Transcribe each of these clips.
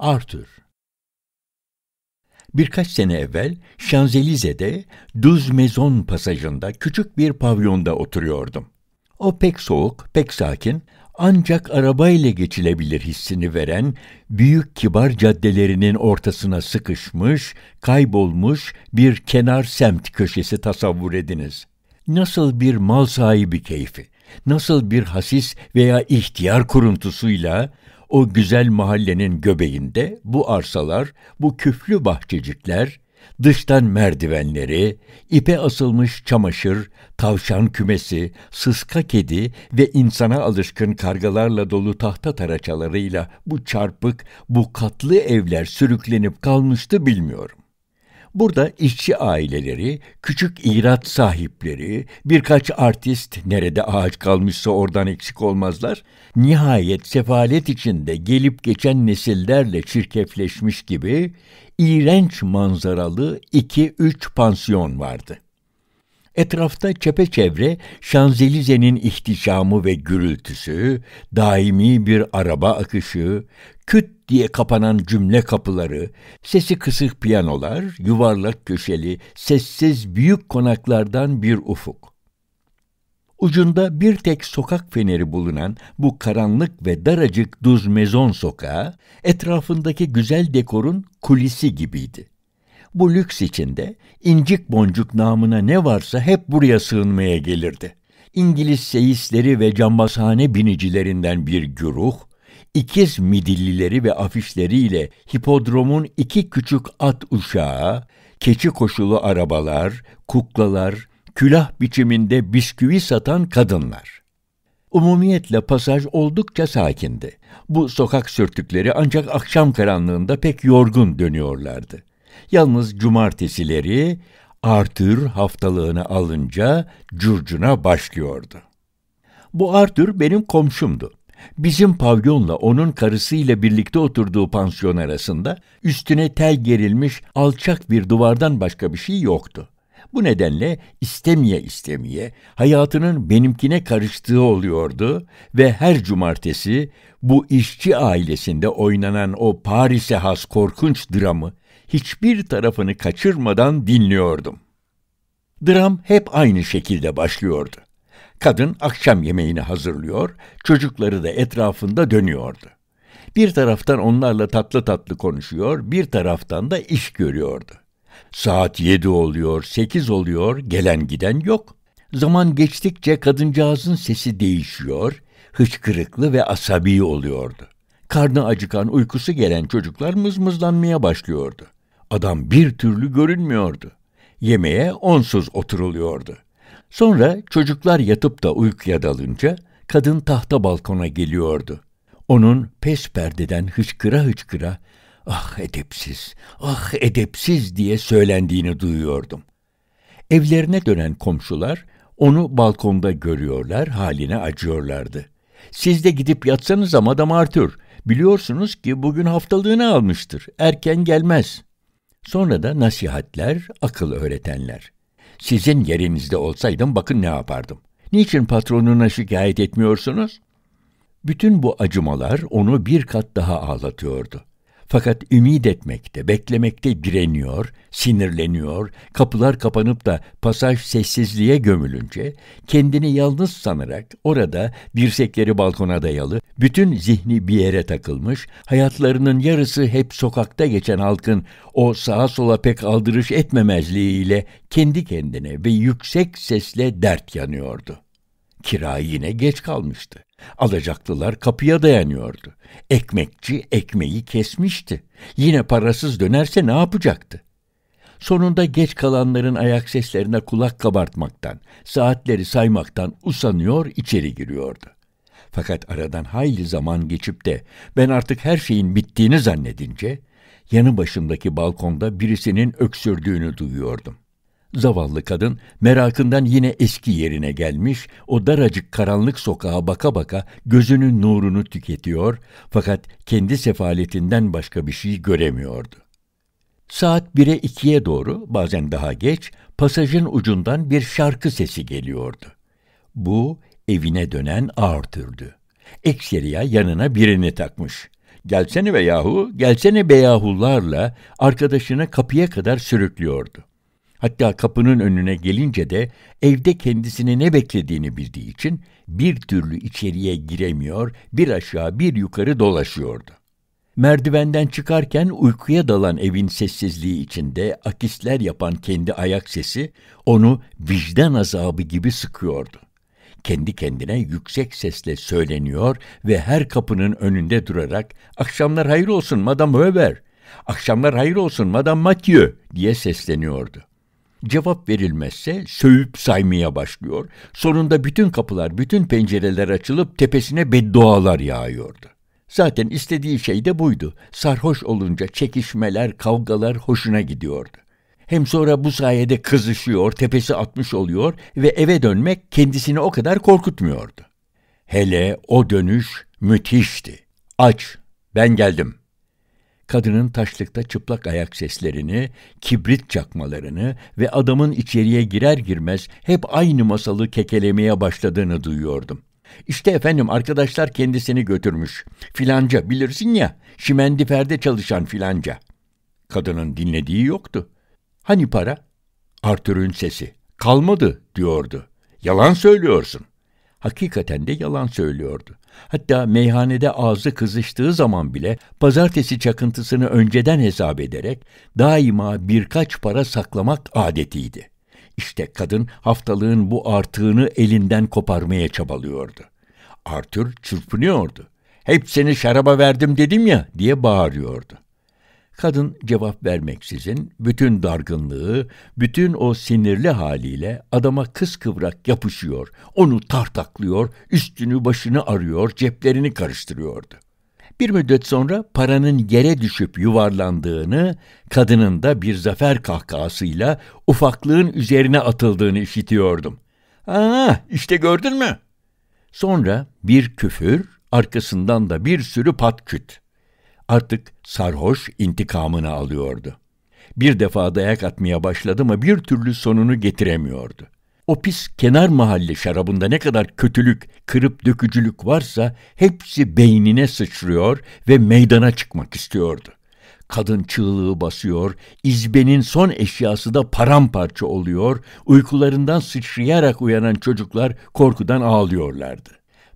Arthur Birkaç sene evvel Şanzelize'de Duz Mezon pasajında küçük bir pavyonda oturuyordum. O pek soğuk, pek sakin, ancak arabayla geçilebilir hissini veren büyük kibar caddelerinin ortasına sıkışmış, kaybolmuş bir kenar semt köşesi tasavvur ediniz. Nasıl bir mal sahibi keyfi, nasıl bir hasis veya ihtiyar kuruntusuyla o güzel mahallenin göbeğinde bu arsalar, bu küflü bahçecikler, dıştan merdivenleri, ipe asılmış çamaşır, tavşan kümesi, sıska kedi ve insana alışkın kargalarla dolu tahta taraçalarıyla bu çarpık, bu katlı evler sürüklenip kalmıştı bilmiyorum. Burada işçi aileleri, küçük irat sahipleri, birkaç artist nerede ağaç kalmışsa oradan eksik olmazlar, nihayet sefalet içinde gelip geçen nesillerle çirkefleşmiş gibi iğrenç manzaralı iki üç pansiyon vardı.'' Etrafta çepeçevre Şanzelize'nin ihtişamı ve gürültüsü, daimi bir araba akışı, küt diye kapanan cümle kapıları, sesi kısık piyanolar, yuvarlak köşeli, sessiz büyük konaklardan bir ufuk. Ucunda bir tek sokak feneri bulunan bu karanlık ve daracık duz mezon sokağı, etrafındaki güzel dekorun kulisi gibiydi. Bu lüks içinde incik boncuk namına ne varsa hep buraya sığınmaya gelirdi. İngiliz seyisleri ve cambazhane binicilerinden bir güruh, ikiz midillileri ve afişleriyle hipodromun iki küçük at uşağı, keçi koşulu arabalar, kuklalar, külah biçiminde bisküvi satan kadınlar. Umumiyetle pasaj oldukça sakindi. Bu sokak sürtükleri ancak akşam karanlığında pek yorgun dönüyorlardı. Yalnız cumartesileri Arthur haftalığını alınca curcuna başlıyordu. Bu Arthur benim komşumdu. Bizim pavyonla onun karısıyla birlikte oturduğu pansiyon arasında üstüne tel gerilmiş alçak bir duvardan başka bir şey yoktu. Bu nedenle istemeye istemeye hayatının benimkine karıştığı oluyordu ve her cumartesi bu işçi ailesinde oynanan o Paris'e has korkunç dramı hiçbir tarafını kaçırmadan dinliyordum. Dram hep aynı şekilde başlıyordu. Kadın akşam yemeğini hazırlıyor, çocukları da etrafında dönüyordu. Bir taraftan onlarla tatlı tatlı konuşuyor, bir taraftan da iş görüyordu. Saat yedi oluyor, sekiz oluyor, gelen giden yok. Zaman geçtikçe kadıncağızın sesi değişiyor, hıçkırıklı ve asabi oluyordu. Karnı acıkan, uykusu gelen çocuklar mızmızlanmaya başlıyordu. Adam bir türlü görünmüyordu. Yemeğe onsuz oturuluyordu. Sonra çocuklar yatıp da uykuya dalınca kadın tahta balkona geliyordu. Onun pes perdeden hıçkıra hıçkıra ah edepsiz, ah edepsiz diye söylendiğini duyuyordum. Evlerine dönen komşular onu balkonda görüyorlar, haline acıyorlardı. Siz de gidip yatsanız ama adam Arthur, biliyorsunuz ki bugün haftalığını almıştır, erken gelmez.'' Sonra da nasihatler, akıl öğretenler. Sizin yerinizde olsaydım bakın ne yapardım. Niçin patronuna şikayet etmiyorsunuz? Bütün bu acımalar onu bir kat daha ağlatıyordu. Fakat ümit etmekte, beklemekte direniyor, sinirleniyor, kapılar kapanıp da pasaj sessizliğe gömülünce, kendini yalnız sanarak orada dirsekleri balkona dayalı, bütün zihni bir yere takılmış, hayatlarının yarısı hep sokakta geçen halkın o sağa sola pek aldırış etmemezliğiyle kendi kendine ve yüksek sesle dert yanıyordu. Kira yine geç kalmıştı. Alacaklılar kapıya dayanıyordu. Ekmekçi ekmeği kesmişti. Yine parasız dönerse ne yapacaktı? Sonunda geç kalanların ayak seslerine kulak kabartmaktan, saatleri saymaktan usanıyor içeri giriyordu. Fakat aradan hayli zaman geçip de ben artık her şeyin bittiğini zannedince yanı başımdaki balkonda birisinin öksürdüğünü duyuyordum. Zavallı kadın merakından yine eski yerine gelmiş, o daracık karanlık sokağa baka baka gözünün nurunu tüketiyor fakat kendi sefaletinden başka bir şey göremiyordu. Saat 1'e 2'ye doğru, bazen daha geç, pasajın ucundan bir şarkı sesi geliyordu. Bu evine dönen Arthur'du. Ekseriya yanına birini takmış. Gelsene be yahu, gelsene be yahullarla arkadaşını kapıya kadar sürüklüyordu. Hatta kapının önüne gelince de evde kendisini ne beklediğini bildiği için bir türlü içeriye giremiyor, bir aşağı bir yukarı dolaşıyordu. Merdivenden çıkarken uykuya dalan evin sessizliği içinde akisler yapan kendi ayak sesi onu vicdan azabı gibi sıkıyordu. Kendi kendine yüksek sesle söyleniyor ve her kapının önünde durarak ''Akşamlar hayır olsun Madame Weber, akşamlar hayır olsun Madame Mathieu'' diye sesleniyordu. Cevap verilmezse sövüp saymaya başlıyor. Sonunda bütün kapılar, bütün pencereler açılıp tepesine beddualar yağıyordu. Zaten istediği şey de buydu. Sarhoş olunca çekişmeler, kavgalar hoşuna gidiyordu. Hem sonra bu sayede kızışıyor, tepesi atmış oluyor ve eve dönmek kendisini o kadar korkutmuyordu. Hele o dönüş müthişti. Aç, ben geldim kadının taşlıkta çıplak ayak seslerini, kibrit çakmalarını ve adamın içeriye girer girmez hep aynı masalı kekelemeye başladığını duyuyordum. İşte efendim arkadaşlar kendisini götürmüş. Filanca bilirsin ya, şimendiferde çalışan filanca. Kadının dinlediği yoktu. Hani para? Arthur'un sesi. Kalmadı diyordu. Yalan söylüyorsun. Hakikaten de yalan söylüyordu. Hatta meyhanede ağzı kızıştığı zaman bile pazartesi çakıntısını önceden hesap ederek daima birkaç para saklamak adetiydi. İşte kadın haftalığın bu artığını elinden koparmaya çabalıyordu. Arthur çırpınıyordu. Hepsini şaraba verdim dedim ya diye bağırıyordu. Kadın cevap vermeksizin bütün dargınlığı, bütün o sinirli haliyle adama kıskıvrak yapışıyor, onu tartaklıyor, üstünü başını arıyor, ceplerini karıştırıyordu. Bir müddet sonra paranın yere düşüp yuvarlandığını, kadının da bir zafer kahkahasıyla ufaklığın üzerine atıldığını işitiyordum. Aa, işte gördün mü? Sonra bir küfür, arkasından da bir sürü patküt. Artık sarhoş intikamını alıyordu. Bir defa dayak atmaya başladı ama bir türlü sonunu getiremiyordu. O pis kenar mahalle şarabında ne kadar kötülük, kırıp dökücülük varsa hepsi beynine sıçrıyor ve meydana çıkmak istiyordu. Kadın çığlığı basıyor, izbenin son eşyası da paramparça oluyor, uykularından sıçrayarak uyanan çocuklar korkudan ağlıyorlardı.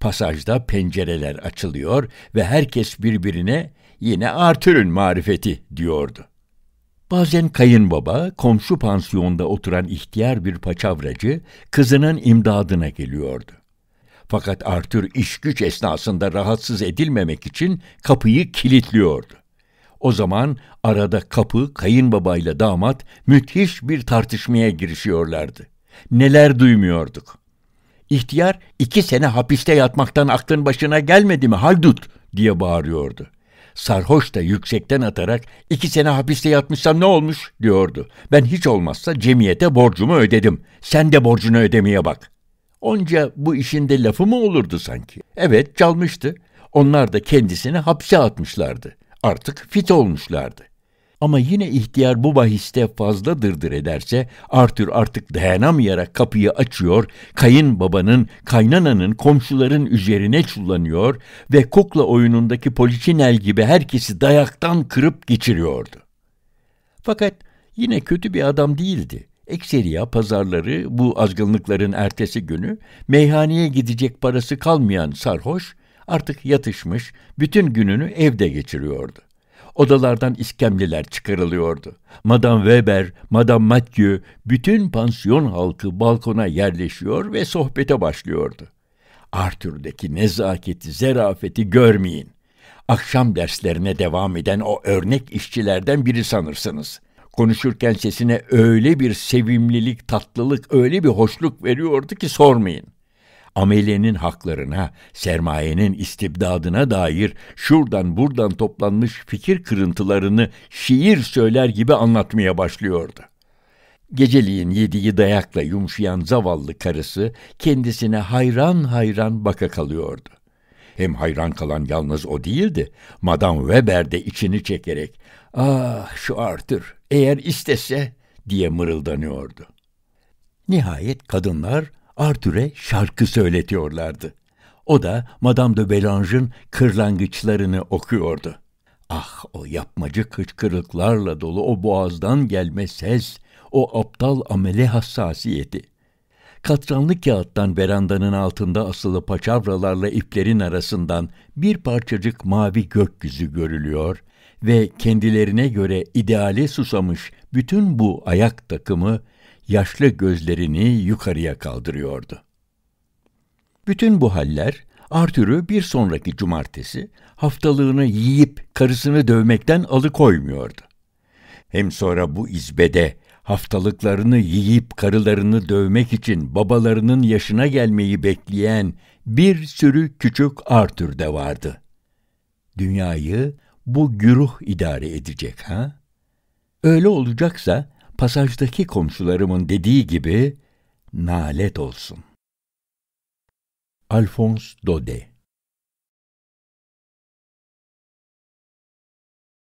Pasajda pencereler açılıyor ve herkes birbirine yine Arthur'ün marifeti diyordu. Bazen kayınbaba, komşu pansiyonda oturan ihtiyar bir paçavracı kızının imdadına geliyordu. Fakat Arthur iş güç esnasında rahatsız edilmemek için kapıyı kilitliyordu. O zaman arada kapı kayınbaba ile damat müthiş bir tartışmaya girişiyorlardı. Neler duymuyorduk. İhtiyar iki sene hapiste yatmaktan aklın başına gelmedi mi Haldut diye bağırıyordu sarhoş da yüksekten atarak iki sene hapiste yatmışsam ne olmuş diyordu. Ben hiç olmazsa cemiyete borcumu ödedim. Sen de borcunu ödemeye bak. Onca bu işinde lafı mı olurdu sanki? Evet çalmıştı. Onlar da kendisini hapse atmışlardı. Artık fit olmuşlardı. Ama yine ihtiyar bu bahiste fazla dırdır ederse Arthur artık dayanamayarak kapıyı açıyor, kayın babanın, kaynananın, komşuların üzerine çullanıyor ve kukla oyunundaki poliçinel gibi herkesi dayaktan kırıp geçiriyordu. Fakat yine kötü bir adam değildi. Ekseriya pazarları bu azgınlıkların ertesi günü meyhaneye gidecek parası kalmayan sarhoş artık yatışmış bütün gününü evde geçiriyordu. Odalardan iskemleler çıkarılıyordu. Madame Weber, Madame Mathieu, bütün pansiyon halkı balkona yerleşiyor ve sohbete başlıyordu. Arthur'daki nezaketi, zerafeti görmeyin. Akşam derslerine devam eden o örnek işçilerden biri sanırsınız. Konuşurken sesine öyle bir sevimlilik, tatlılık, öyle bir hoşluk veriyordu ki sormayın.'' amelenin haklarına, sermayenin istibdadına dair şuradan buradan toplanmış fikir kırıntılarını şiir söyler gibi anlatmaya başlıyordu. Geceliğin yediği dayakla yumuşayan zavallı karısı kendisine hayran hayran baka kalıyordu. Hem hayran kalan yalnız o değildi. Madame Weber de içini çekerek ''Ah şu Arthur eğer istese'' diye mırıldanıyordu. Nihayet kadınlar Arthur'e şarkı söyletiyorlardı. O da Madame de Belange'ın kırlangıçlarını okuyordu. Ah o yapmacık hıçkırıklarla dolu o boğazdan gelme ses, o aptal amele hassasiyeti. Katranlı kağıttan verandanın altında asılı paçavralarla iplerin arasından bir parçacık mavi gökyüzü görülüyor ve kendilerine göre ideale susamış bütün bu ayak takımı yaşlı gözlerini yukarıya kaldırıyordu. Bütün bu haller Arthur'u bir sonraki cumartesi haftalığını yiyip karısını dövmekten alıkoymuyordu. Hem sonra bu izbede haftalıklarını yiyip karılarını dövmek için babalarının yaşına gelmeyi bekleyen bir sürü küçük Arthur de vardı. Dünyayı bu güruh idare edecek ha? Öyle olacaksa pasajdaki komşularımın dediği gibi nalet olsun. Alphonse Daudet